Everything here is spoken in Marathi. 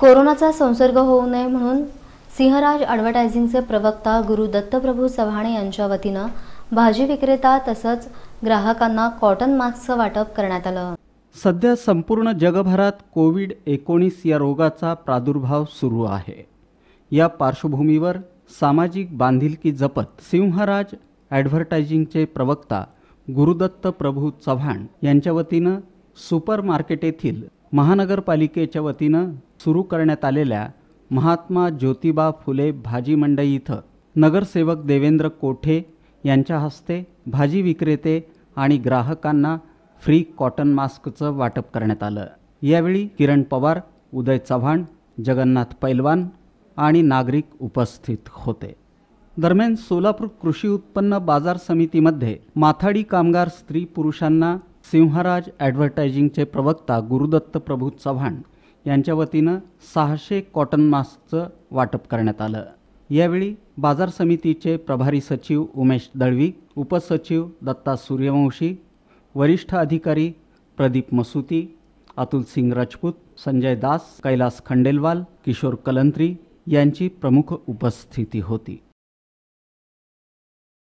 कोरोनाचा संसर्ग होऊ नये म्हणून सिंहराज ॲडव्हर्टायझिंगचे प्रवक्ता गुरु दत्तप्रभू चव्हाणे यांच्या वतीनं भाजी विक्रेता तसंच ग्राहकांना कॉटन मास्कचं वाटप करण्यात आलं सध्या संपूर्ण जगभरात कोविड एकोणीस या रोगाचा प्रादुर्भाव सुरू आहे या पार्श्वभूमीवर सामाजिक बांधिलकी जपत सिंहराज ॲडव्हर्टायझिंगचे प्रवक्ता गुरुदत्त प्रभू चव्हाण यांच्या वतीनं सुपर मार्केट येथील महानगरपालिकेच्या वतीनं सुरू करण्यात आलेल्या महात्मा ज्योतिबा फुले भाजी मंडई इथं नगरसेवक देवेंद्र कोठे यांच्या हस्ते भाजी विक्रेते आणि ग्राहकांना फ्री कॉटन मास्कचं वाटप करण्यात आलं यावेळी किरण पवार उदय चव्हाण जगन्नाथ पैलवान आणि नागरिक उपस्थित होते दरम्यान सोलापूर कृषी उत्पन्न बाजार समितीमध्ये माथाडी कामगार स्त्री पुरुषांना सिंहराज ॲडव्हर्टायझिंगचे प्रवक्ता गुरुदत्त प्रभू चव्हाण यांच्या वतीनं सहाशे कॉटन मास्कचं वाटप करण्यात आलं यावेळी बाजार समितीचे प्रभारी सचिव उमेश दळवी उपसचिव दत्ता सूर्यवंशी वरिष्ठ अधिकारी प्रदीप मसुती अतुल सिंग राजपूत संजय दास कैलास खंडेलवाल किशोर कलंत्री यांची प्रमुख उपस्थिती होती